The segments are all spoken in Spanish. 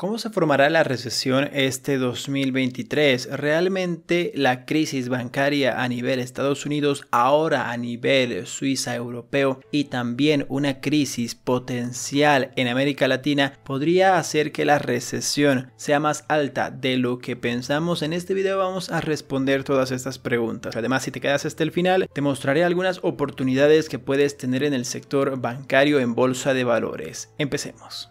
¿Cómo se formará la recesión este 2023? ¿Realmente la crisis bancaria a nivel Estados Unidos, ahora a nivel Suiza europeo y también una crisis potencial en América Latina podría hacer que la recesión sea más alta de lo que pensamos? En este video vamos a responder todas estas preguntas. Además, si te quedas hasta el final, te mostraré algunas oportunidades que puedes tener en el sector bancario en bolsa de valores. Empecemos.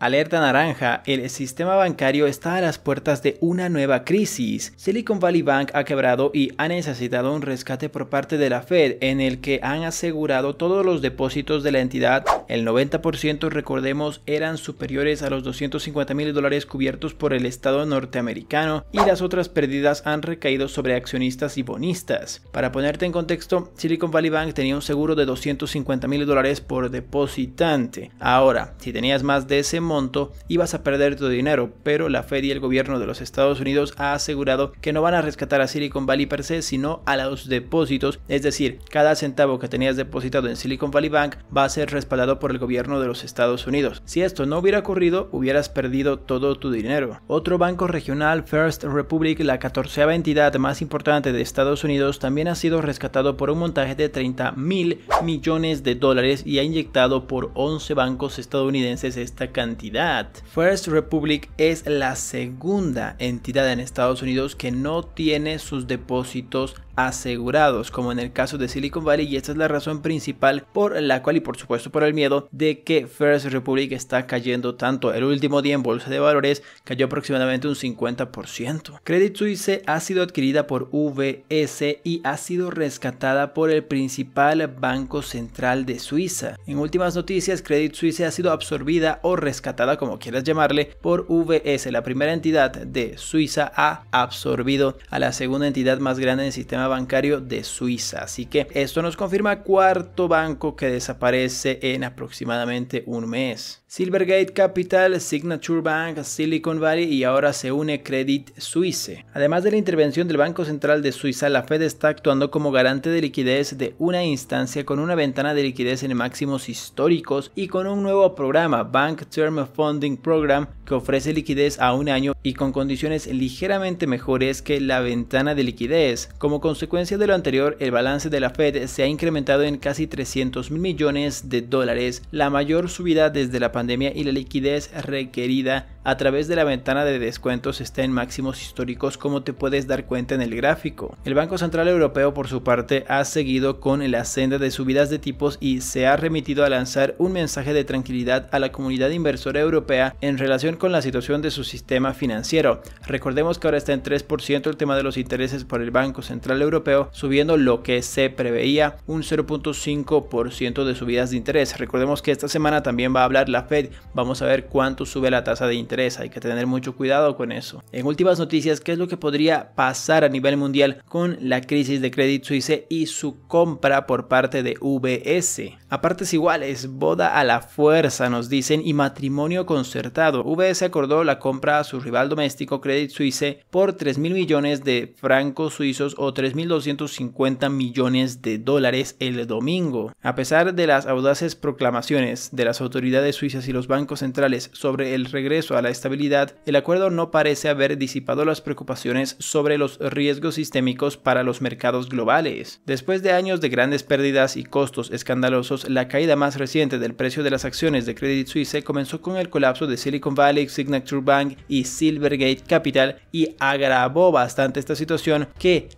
Alerta naranja, el sistema bancario está a las puertas de una nueva crisis. Silicon Valley Bank ha quebrado y ha necesitado un rescate por parte de la Fed en el que han asegurado todos los depósitos de la entidad. El 90% recordemos eran superiores a los 250 mil dólares cubiertos por el Estado norteamericano y las otras pérdidas han recaído sobre accionistas y bonistas. Para ponerte en contexto, Silicon Valley Bank tenía un seguro de 250 mil dólares por depositante. Ahora, si tenías más de ese monto y vas a perder tu dinero, pero la Fed y el gobierno de los Estados Unidos ha asegurado que no van a rescatar a Silicon Valley per se, sino a los depósitos, es decir, cada centavo que tenías depositado en Silicon Valley Bank va a ser respaldado por el gobierno de los Estados Unidos. Si esto no hubiera ocurrido, hubieras perdido todo tu dinero. Otro banco regional, First Republic, la catorceava entidad más importante de Estados Unidos, también ha sido rescatado por un montaje de 30 mil millones de dólares y ha inyectado por 11 bancos estadounidenses esta cantidad First Republic es la segunda entidad en Estados Unidos que no tiene sus depósitos asegurados, como en el caso de Silicon Valley, y esta es la razón principal por la cual y por supuesto por el miedo de que First Republic está cayendo tanto. El último día en bolsa de valores cayó aproximadamente un 50%. Credit Suisse ha sido adquirida por V.S. y ha sido rescatada por el principal banco central de Suiza. En últimas noticias, Credit Suisse ha sido absorbida o rescatada, como quieras llamarle, por V.S. La primera entidad de Suiza ha absorbido a la segunda entidad más grande del el sistema bancario de Suiza. Así que esto nos confirma cuarto banco que desaparece en aproximadamente un mes. Silvergate Capital, Signature Bank, Silicon Valley y ahora se une Credit Suisse. Además de la intervención del Banco Central de Suiza, la Fed está actuando como garante de liquidez de una instancia con una ventana de liquidez en máximos históricos y con un nuevo programa, Bank Term Funding Program, que ofrece liquidez a un año y con condiciones ligeramente mejores que la ventana de liquidez. Como consecuencia de lo anterior, el balance de la Fed se ha incrementado en casi 300 mil millones de dólares, la mayor subida desde la pandemia y la liquidez requerida a través de la ventana de descuentos está en máximos históricos como te puedes dar cuenta en el gráfico. El Banco Central Europeo por su parte ha seguido con la senda de subidas de tipos y se ha remitido a lanzar un mensaje de tranquilidad a la comunidad inversora europea en relación con la situación de su sistema financiero. Recordemos que ahora está en 3% el tema de los intereses por el Banco Central Europeo, subiendo lo que se preveía un 0.5% de subidas de interés. Recordemos que esta semana también va a hablar la Fed, vamos a ver cuánto sube la tasa de interés, hay que tener mucho cuidado con eso. En últimas noticias, ¿qué es lo que podría pasar a nivel mundial con la crisis de Credit Suisse y su compra por parte de UBS? A partes iguales, boda a la fuerza nos dicen y matrimonio concertado. VS acordó la compra a su rival doméstico Credit Suisse por 3 mil millones de francos suizos o 3 3.250 millones de dólares el domingo. A pesar de las audaces proclamaciones de las autoridades suizas y los bancos centrales sobre el regreso a la estabilidad, el acuerdo no parece haber disipado las preocupaciones sobre los riesgos sistémicos para los mercados globales. Después de años de grandes pérdidas y costos escandalosos, la caída más reciente del precio de las acciones de Credit Suisse comenzó con el colapso de Silicon Valley, Signature Bank y Silvergate Capital y agravó bastante esta situación que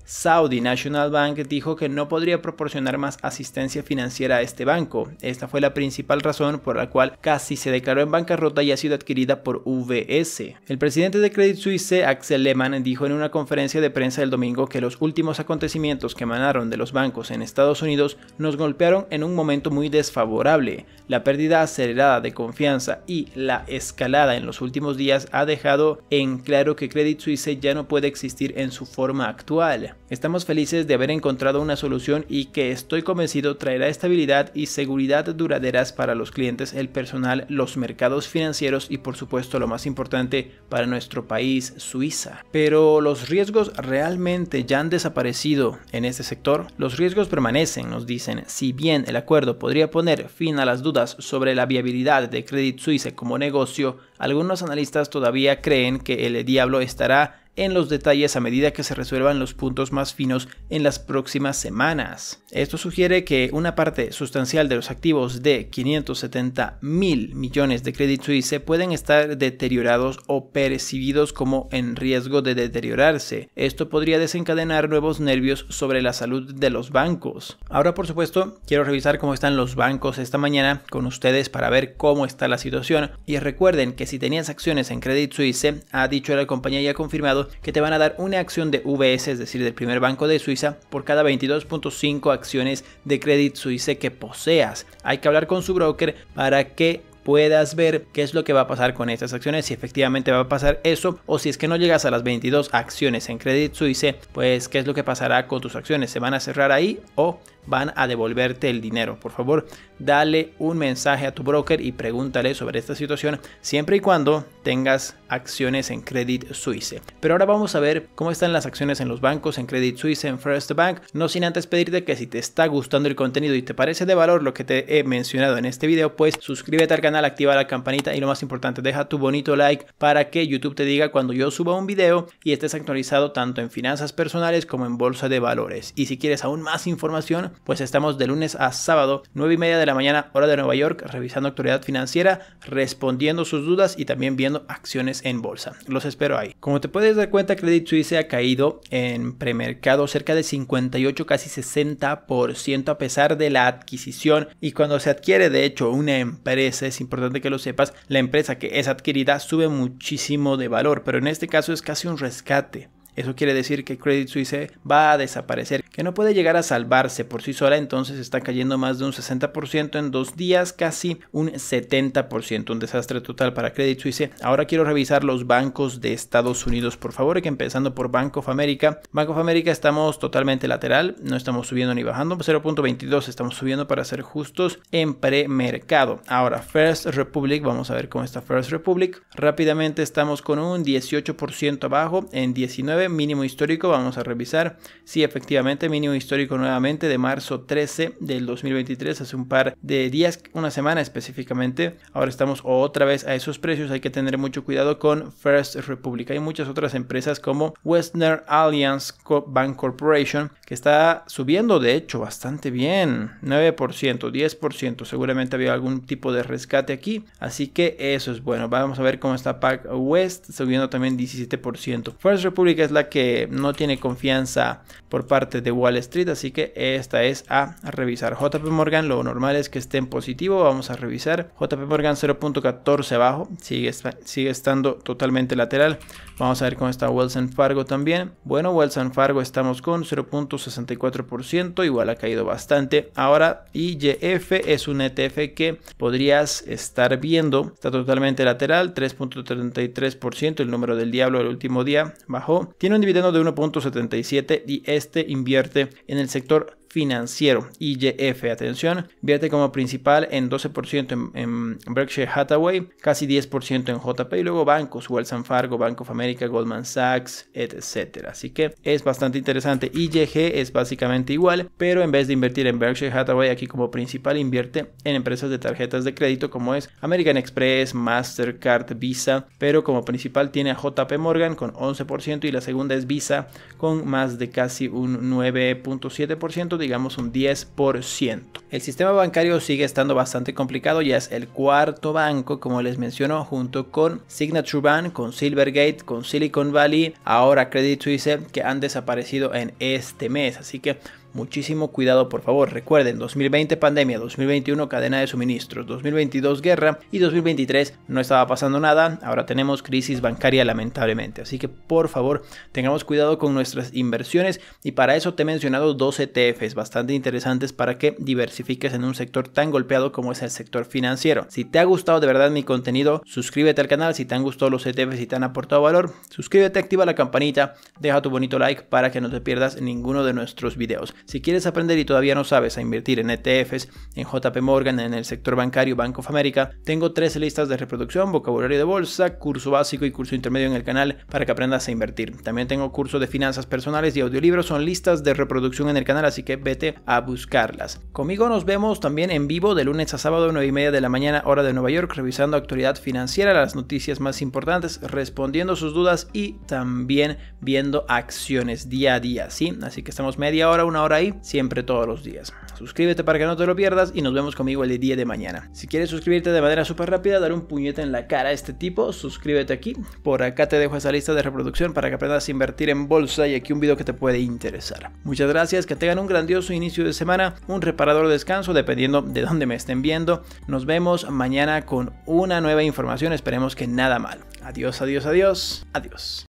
Audi National Bank dijo que no podría proporcionar más asistencia financiera a este banco. Esta fue la principal razón por la cual casi se declaró en bancarrota y ha sido adquirida por V.S. El presidente de Credit Suisse, Axel Lehmann, dijo en una conferencia de prensa el domingo que los últimos acontecimientos que emanaron de los bancos en Estados Unidos nos golpearon en un momento muy desfavorable. La pérdida acelerada de confianza y la escalada en los últimos días ha dejado en claro que Credit Suisse ya no puede existir en su forma actual estamos felices de haber encontrado una solución y que estoy convencido traerá estabilidad y seguridad duraderas para los clientes, el personal, los mercados financieros y por supuesto lo más importante para nuestro país, Suiza. Pero los riesgos realmente ya han desaparecido en este sector. Los riesgos permanecen, nos dicen, si bien el acuerdo podría poner fin a las dudas sobre la viabilidad de Credit Suisse como negocio, algunos analistas todavía creen que el diablo estará en los detalles a medida que se resuelvan los puntos más finos en las próximas semanas. Esto sugiere que una parte sustancial de los activos de 570 mil millones de Credit Suisse pueden estar deteriorados o percibidos como en riesgo de deteriorarse. Esto podría desencadenar nuevos nervios sobre la salud de los bancos. Ahora, por supuesto, quiero revisar cómo están los bancos esta mañana con ustedes para ver cómo está la situación. Y recuerden que si tenías acciones en Credit Suisse, ha dicho la compañía y ha confirmado que te van a dar una acción de VS, es decir, del primer banco de Suiza, por cada 22.5 acciones de Credit Suisse que poseas. Hay que hablar con su broker para que puedas ver qué es lo que va a pasar con estas acciones, si efectivamente va a pasar eso o si es que no llegas a las 22 acciones en Credit Suisse, pues qué es lo que pasará con tus acciones, se van a cerrar ahí o van a devolverte el dinero. Por favor, dale un mensaje a tu broker y pregúntale sobre esta situación siempre y cuando tengas acciones en Credit Suisse. Pero ahora vamos a ver cómo están las acciones en los bancos, en Credit Suisse, en First Bank. No sin antes pedirte que si te está gustando el contenido y te parece de valor lo que te he mencionado en este video, pues suscríbete al canal, activa la campanita y lo más importante, deja tu bonito like para que YouTube te diga cuando yo suba un video y estés actualizado tanto en finanzas personales como en bolsa de valores. Y si quieres aún más información, pues estamos de lunes a sábado, 9 y media de la mañana, hora de Nueva York, revisando actualidad financiera, respondiendo sus dudas y también viendo acciones en bolsa. Los espero ahí. Como te puedes dar cuenta, Credit Suisse ha caído en premercado cerca de 58, casi 60% a pesar de la adquisición. Y cuando se adquiere, de hecho, una empresa, es importante que lo sepas, la empresa que es adquirida sube muchísimo de valor, pero en este caso es casi un rescate eso quiere decir que Credit Suisse va a desaparecer, que no puede llegar a salvarse por sí sola, entonces está cayendo más de un 60% en dos días, casi un 70%, un desastre total para Credit Suisse. Ahora quiero revisar los bancos de Estados Unidos, por favor, que empezando por Bank of America. Bank of America estamos totalmente lateral, no estamos subiendo ni bajando, 0.22 estamos subiendo para ser justos en premercado. Ahora, First Republic, vamos a ver cómo está First Republic. Rápidamente estamos con un 18% abajo en 19 mínimo histórico, vamos a revisar. si efectivamente, mínimo histórico nuevamente de marzo 13 del 2023, hace un par de días, una semana específicamente. Ahora estamos otra vez a esos precios, hay que tener mucho cuidado con First Republic. Hay muchas otras empresas como Western Alliance Bank Corporation, que está subiendo de hecho bastante bien, 9%, 10%, seguramente había algún tipo de rescate aquí, así que eso es bueno. Vamos a ver cómo está Pac West, subiendo también 17%. First Republic la que no tiene confianza por parte de Wall Street, así que esta es a revisar. JP Morgan lo normal es que esté en positivo, vamos a revisar. JP Morgan 0.14 abajo, sigue, sigue estando totalmente lateral. Vamos a ver cómo está Wells Fargo también. Bueno, Wells Fargo estamos con 0.64%, igual ha caído bastante. Ahora IGF es un ETF que podrías estar viendo, está totalmente lateral, 3.33%, el número del diablo el último día bajó tiene un dividendo de 1.77 y este invierte en el sector financiero, IGF. Atención, invierte como principal en 12% en, Berkshire Hathaway, casi 10% en JP y luego bancos, Wells Fargo, Bank of America, Goldman Sachs, etcétera. Así que es bastante interesante. IGG es básicamente igual, pero en vez de invertir en Berkshire Hathaway, aquí como principal invierte en empresas de tarjetas de crédito como es American Express, Mastercard, Visa, pero como principal tiene a JP Morgan con 11% y la segunda es Visa con más de casi un 9.7% digamos un 10%. El sistema bancario sigue estando bastante complicado, ya es el cuarto banco, como les menciono, junto con Signature Bank, con Silvergate, con Silicon Valley, ahora Credit Suisse, que han desaparecido en este mes. Así que Muchísimo cuidado, por favor. Recuerden, 2020 pandemia, 2021 cadena de suministros, 2022 guerra y 2023 no estaba pasando nada. Ahora tenemos crisis bancaria lamentablemente. Así que por favor, tengamos cuidado con nuestras inversiones y para eso te he mencionado dos ETFs bastante interesantes para que diversifiques en un sector tan golpeado como es el sector financiero. Si te ha gustado de verdad mi contenido, suscríbete al canal. Si te han gustado los ETFs y te han aportado valor, suscríbete, activa la campanita, deja tu bonito like para que no te pierdas ninguno de nuestros videos. Si quieres aprender y todavía no sabes a invertir en ETFs, en JP Morgan, en el sector bancario Bank of America, tengo tres listas de reproducción, vocabulario de bolsa, curso básico y curso intermedio en el canal para que aprendas a invertir. También tengo curso de finanzas personales y audiolibros, son listas de reproducción en el canal, así que vete a buscarlas. Conmigo nos vemos también en vivo de lunes a sábado 9 y media de la mañana hora de Nueva York, revisando actualidad financiera, las noticias más importantes, respondiendo sus dudas y también viendo acciones día a día, ¿sí? Así que estamos media hora, una hora ahí, siempre todos los días. Suscríbete para que no te lo pierdas y nos vemos conmigo el día de mañana. Si quieres suscribirte de manera súper rápida, dar un puñete en la cara a este tipo, suscríbete aquí. Por acá te dejo esa lista de reproducción para que aprendas a invertir en bolsa y aquí un video que te puede interesar. Muchas gracias, que tengan un grandioso inicio de semana, un reparador descanso dependiendo de dónde me estén viendo. Nos vemos mañana con una nueva información, esperemos que nada mal. Adiós, adiós, adiós, adiós.